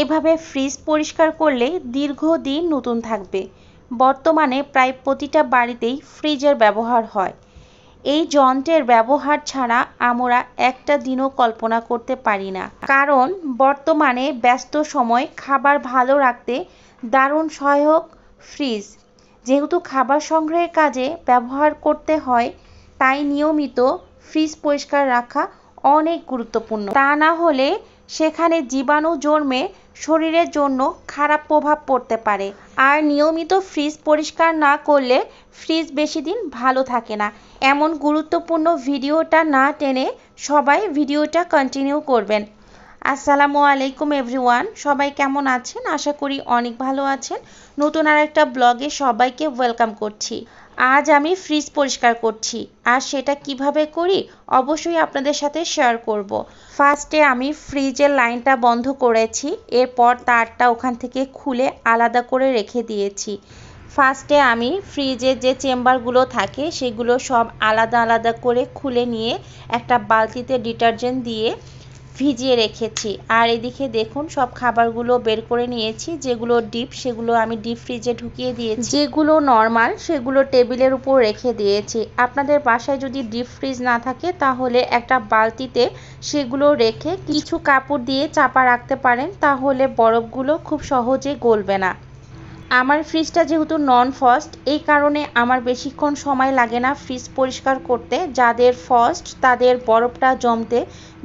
এভাবে ফ্রিজ পরিষ্কার করলে দীর্ঘদিন নতুন থাকবে বর্তমানে প্রায় প্রতিটা বাড়িতেই ফ্রিজের ব্যবহার হয় এই যন্ত্রের ব্যবহার ছাড়া আমরা একটা দিনও কল্পনা করতে পারি না কারণ বর্তমানে ব্যস্ত সময় খাবার ভালো রাখতে দারুণ সহায়ক ফ্রিজ যেহেতু খাবার সংগ্রহের কাজে ব্যবহার করতে হয় তাই নিয়মিত ফ্রিজ পরিষ্কার রাখা অনেক গুরুত্বপূর্ণ তা না হলে সেখানে জীবাণু জন্মে শরীরের জন্য খারাপ প্রভাব পড়তে পারে আর নিয়মিত ফ্রিজ পরিষ্কার না করলে ফ্রিজ বেশি দিন ভালো থাকে না এমন গুরুত্বপূর্ণ ভিডিওটা না টেনে সবাই ভিডিওটা কন্টিনিউ করবেন আসসালামু আলাইকুম এভরিওয়ান সবাই কেমন আছেন আশা করি অনেক ভালো আছেন নতুন আর একটা ব্লগে সবাইকে ওয়েলকাম করছি আজ আমি ফ্রিজ পরিষ্কার করছি আর সেটা কিভাবে করি অবশ্যই আপনাদের সাথে শেয়ার করব। ফার্স্টে আমি ফ্রিজের লাইনটা বন্ধ করেছি এরপর তারটা ওখান থেকে খুলে আলাদা করে রেখে দিয়েছি ফার্স্টে আমি ফ্রিজের যে চেম্বারগুলো থাকে সেগুলো সব আলাদা আলাদা করে খুলে নিয়ে একটা বালতিতে ডিটারজেন্ট দিয়ে ভিজিয়ে রেখেছি আর এদিকে দেখুন সব খাবারগুলো বের করে নিয়েছি যেগুলো ডিপ সেগুলো আমি ডিপ ফ্রিজে ঢুকিয়ে দিয়েছি যেগুলো নর্মাল সেগুলো টেবিলের উপর রেখে দিয়েছি আপনাদের বাসায় যদি ডিপ ফ্রিজ না থাকে তাহলে একটা বালতিতে সেগুলো রেখে কিছু কাপড় দিয়ে চাপা রাখতে পারেন তাহলে বরফগুলো খুব সহজে গলবে না আমার ফ্রিজটা যেহেতু নন ফস্ট এই কারণে আমার বেশিক্ষণ সময় লাগে না ফ্রিজ পরিষ্কার করতে যাদের ফস্ট তাদের বরফটা জমতে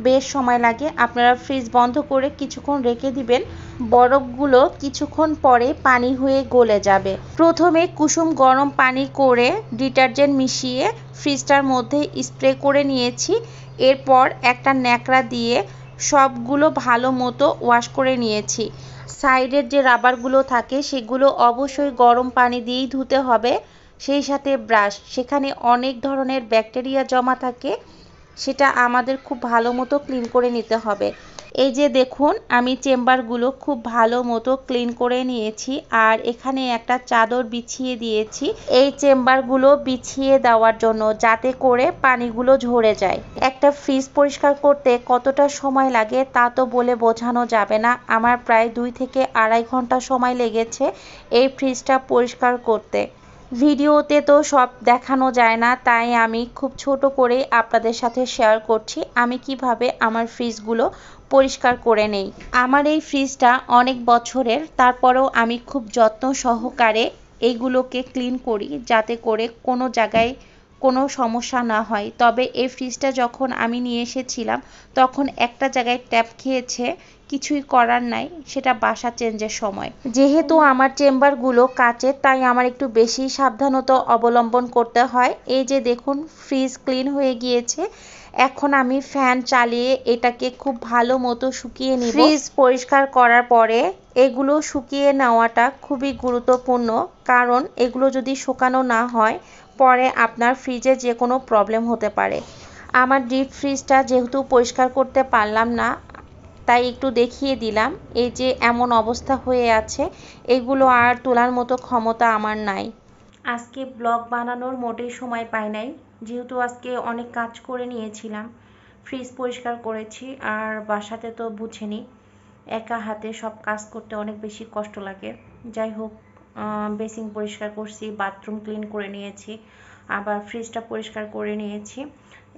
বেশ সময় লাগে আপনারা ফ্রিজ বন্ধ করে কিছুক্ষণ রেখে দিবেন বরফগুলো কিছুক্ষণ পরে পানি হয়ে গলে যাবে প্রথমে কুসুম গরম পানি করে ডিটারজেন্ট মিশিয়ে ফ্রিজটার মধ্যে স্প্রে করে নিয়েছি এরপর একটা ন্যাকড়া দিয়ে সবগুলো ভালো মতো ওয়াশ করে নিয়েছি সাইডের যে রাবারগুলো থাকে সেগুলো অবশ্যই গরম পানি দিয়েই ধুতে হবে সেই সাথে ব্রাশ সেখানে অনেক ধরনের ব্যাকটেরিয়া জমা থাকে সেটা আমাদের খুব ভালো মতো ক্লিন করে নিতে হবে এই যে দেখুন আমি চেম্বারগুলো খুব ভালো মতো ক্লিন করে নিয়েছি আর এখানে একটা চাদর বিছিয়ে দিয়েছি এই চেম্বারগুলো বিছিয়ে দেওয়ার জন্য যাতে করে পানিগুলো ঝরে যায় একটা ফ্রিজ পরিষ্কার করতে কতটা সময় লাগে তা তো বলে বোঝানো যাবে না আমার প্রায় দুই থেকে আড়াই ঘন্টা সময় লেগেছে এই ফ্রিজটা পরিষ্কার করতে ভিডিওতে তো সব দেখানো যায় না তাই আমি খুব ছোট করে আপনাদের সাথে শেয়ার করছি আমি কিভাবে আমার ফ্রিজগুলো পরিষ্কার করে নেই আমার এই ফ্রিজটা অনেক বছরের তারপরেও আমি খুব যত্ন সহকারে এইগুলোকে ক্লিন করি যাতে করে কোনো জায়গায় কোনো সমস্যা না হয় তবে এই ফ্রিজটা যখন আমি নিয়ে এসেছিলাম তখন একটা জায়গায় ট্যাপ খেয়েছে কিছুই করার নাই সেটা বাসা চেঞ্জের সময় যেহেতু আমার চেম্বারগুলো কাচের তাই আমার একটু বেশি সাবধানতা অবলম্বন করতে হয় এই যে দেখুন ফ্রিজ ক্লিন হয়ে গিয়েছে এখন আমি ফ্যান চালিয়ে এটাকে খুব ভালো মতো শুকিয়ে নিব ফ্রিজ পরিষ্কার করার পরে এগুলো শুকিয়ে নেওয়াটা খুবই গুরুত্বপূর্ণ কারণ এগুলো যদি শুকানো না হয় পরে আপনার ফ্রিজে যে কোনো প্রবলেম হতে পারে আমার ডিপ ফ্রিজটা যেহেতু পরিষ্কার করতে পারলাম না তাই একটু দেখিয়ে দিলাম এই যে এমন অবস্থা হয়ে আছে এগুলো আর তোলার মতো ক্ষমতা আমার নাই আজকে ব্লগ বানানোর মোটেই সময় পাই নাই যেহেতু আজকে অনেক কাজ করে নিয়েছিলাম ফ্রিজ পরিষ্কার করেছি আর বাসাতে তো বুঝেনি একা হাতে সব কাজ করতে অনেক বেশি কষ্ট লাগে যাই হোক বেসিং পরিষ্কার করছি বাথরুম ক্লিন করে নিয়েছি আবার ফ্রিজটা পরিষ্কার করে নিয়েছি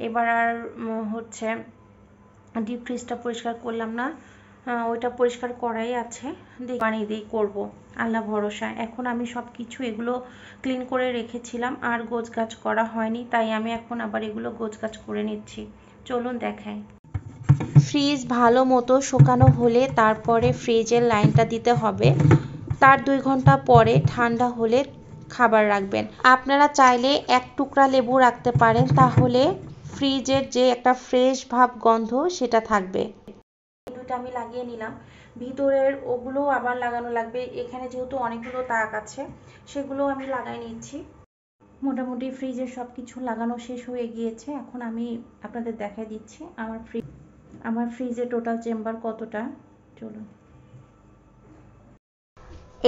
এবার আর হচ্ছে ডিপ ফ্রিজটা পরিষ্কার করলাম না ওইটা পরিষ্কার করাই আছে পানি দিয়ে করব আল্লাহ ভরসা এখন আমি সব কিছু এগুলো ক্লিন করে রেখেছিলাম আর গোছ গাছ করা হয়নি তাই আমি এখন আবার এগুলো গোছ গাছ করে নিচ্ছি চলুন দেখাই ফ্রিজ ভালো মতো শুকানো হলে তারপরে ফ্রিজের লাইনটা দিতে হবে তার দুই ঘন্টা পরে ঠান্ডা হলে খাবার রাখবেন আপনারা চাইলে এক টুকরা লেবু রাখতে পারেন তাহলে ফ্রিজের যে একটা ফ্রেশ ভাব গন্ধ সেটা থাকবে দুটো আমি লাগিয়ে নিলাম ভিতরের ওগুলো আবার লাগানো লাগবে এখানে যেহেতু অনেকগুলো তাক আছে সেগুলো আমি লাগাই নিচ্ছি মোটামুটি ফ্রিজের সব কিছু লাগানো শেষ হয়ে গিয়েছে এখন আমি আপনাদের দেখাই দিচ্ছি আমার ফ্রিজ আমার ফ্রিজে টোটাল চেম্বার কতটা চলুন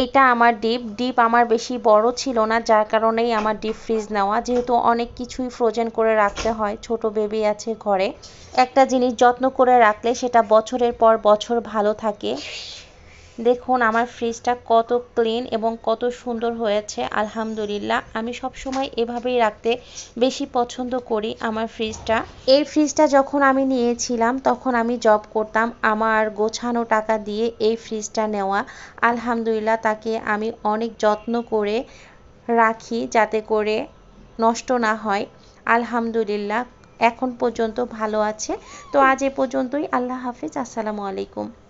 এটা আমার ডিপ ডিপ আমার বেশি বড় ছিল না যার কারণেই আমার ডিপ ফ্রিজ নেওয়া যেহেতু অনেক কিছুই ফ্রোজেন করে রাখতে হয় ছোট বেবি আছে ঘরে একটা জিনিস যত্ন করে রাখলে সেটা বছরের পর বছর ভালো থাকে দেখুন আমার ফ্রিজটা কত ক্লিন এবং কত সুন্দর হয়েছে আলহামদুলিল্লাহ আমি সবসময় এভাবেই রাখতে বেশি পছন্দ করি আমার ফ্রিজটা এই ফ্রিজটা যখন আমি নিয়েছিলাম তখন আমি জব করতাম আমার গোছানো টাকা দিয়ে এই ফ্রিজটা নেওয়া আলহামদুলিল্লাহ তাকে আমি অনেক যত্ন করে রাখি যাতে করে নষ্ট না হয় আলহামদুলিল্লাহ এখন পর্যন্ত ভালো আছে তো আজ এ পর্যন্তই আল্লাহ হাফিজ আসসালামু আলাইকুম